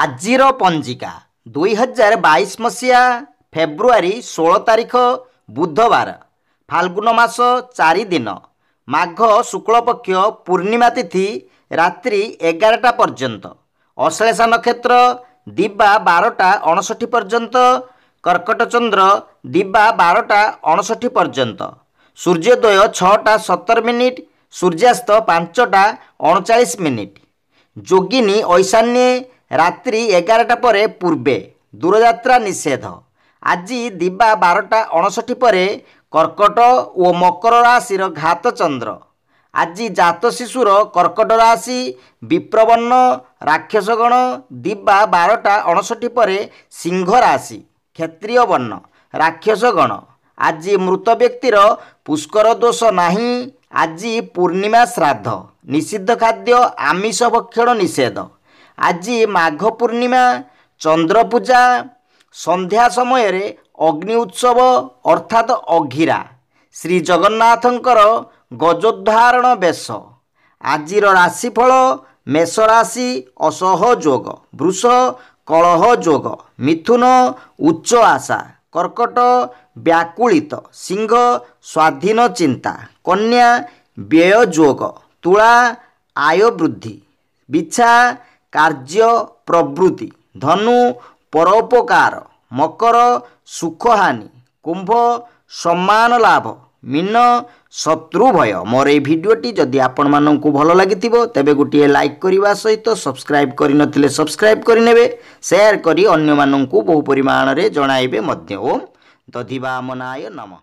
ଆଜିର ପଞ୍ଜିକା ଦୁଇହଜାର ବାଇଶ ମସିହା ଫେବୃଆରୀ ଷୋହଳ ତାରିଖ ବୁଧବାର ଫାଲ୍ଗୁନ ମାସ ଚାରି ଦିନ ମାଘ ଶୁକ୍ଳପକ୍ଷ ପୂର୍ଣ୍ଣିମା ତିଥି ରାତ୍ରି ଏଗାରଟା ପର୍ଯ୍ୟନ୍ତ ଅଶ୍ଳେଷା ନକ୍ଷତ୍ର ଦିବା ବାରଟା ଅଣଷଠି ପର୍ଯ୍ୟନ୍ତ କର୍କଟଚନ୍ଦ୍ର ଦିବା ବାରଟା ଅଣଷଠି ପର୍ଯ୍ୟନ୍ତ ସୂର୍ଯ୍ୟୋଦୟ ଛଅଟା ସତର ମିନିଟ୍ ସୂର୍ଯ୍ୟାସ୍ତ ପାଞ୍ଚଟା ଅଣଚାଳିଶ ମିନିଟ୍ ଯୋଗିନୀ ଐଶାନ୍ୟେ ରାତ୍ରି ଏଗାରଟା ପରେ ପୂର୍ବେ ଦୂରଯାତ୍ରା ନିଷେଧ ଆଜି ଦିବା ବାରଟା ଅଣଷଠି ପରେ କର୍କଟ ଓ ମକର ରାଶିର ଘାତ ଚନ୍ଦ୍ର ଆଜି ଜାତ ଶିଶୁର କର୍କଟ ରାଶି ବିପ୍ରବର୍ଣ୍ଣ ରାକ୍ଷସଗଣ ଦିବା ବାରଟା ଅଣଷଠି ପରେ ସିଂହ ରାଶି କ୍ଷତ୍ରିୟ ବର୍ଣ୍ଣ ରାକ୍ଷସଗଣ ଆଜି ମୃତ ବ୍ୟକ୍ତିର ପୁଷ୍କର ଦୋଷ ନାହିଁ ଆଜି ପୂର୍ଣ୍ଣିମା ଶ୍ରାଦ୍ଧ ନିଷିଦ୍ଧ ଖାଦ୍ୟ ଆମିଷ ଭକ୍ଷଣ ନିଷେଧ ଆଜି ମାଘ ପୂର୍ଣ୍ଣିମା ଚନ୍ଦ୍ରପୂଜା ସନ୍ଧ୍ୟା ସମୟରେ ଅଗ୍ନି ଉତ୍ସବ ଅର୍ଥାତ୍ ଅଘିରା ଶ୍ରୀଜଗନ୍ନାଥଙ୍କର ଗଜୋଦ୍ଧାରଣ ବେଶ ଆଜିର ରାଶିଫଳ ମେଷରାଶି ଅସହଯୋଗ ବୃଷ କଳହ ଯୋଗ ମିଥୁନ ଉଚ୍ଚ ଆଶା କର୍କଟ ବ୍ୟାକୁଳିତ ସିଂହ ସ୍ୱାଧୀନ ଚିନ୍ତା କନ୍ୟା ବ୍ୟୟ ଯୋଗ ତୁଳା ଆୟ ବୃଦ୍ଧି ବିଛା କାର୍ଯ୍ୟ ପ୍ରବୃତ୍ତି ଧନୁ ପରୋପକାର ମକର ସୁଖହାନି କୁମ୍ଭ ସମ୍ମାନ ଲାଭ ମିନ ଶତ୍ରୁ ଭୟ ମୋର ଏହି ଭିଡ଼ିଓଟି ଯଦି ଆପଣମାନଙ୍କୁ ଭଲ ଲାଗିଥିବ ତେବେ ଗୋଟିଏ ଲାଇକ୍ କରିବା ସହିତ ସବସ୍କ୍ରାଇବ୍ କରିନଥିଲେ ସବସ୍କ୍ରାଇବ୍ କରିନେବେ ସେୟାର କରି ଅନ୍ୟମାନଙ୍କୁ ବହୁ ପରିମାଣରେ ଜଣାଇବେ ମଧ୍ୟ ଓମ୍ ଦଧିବାମନାୟ ନମଃ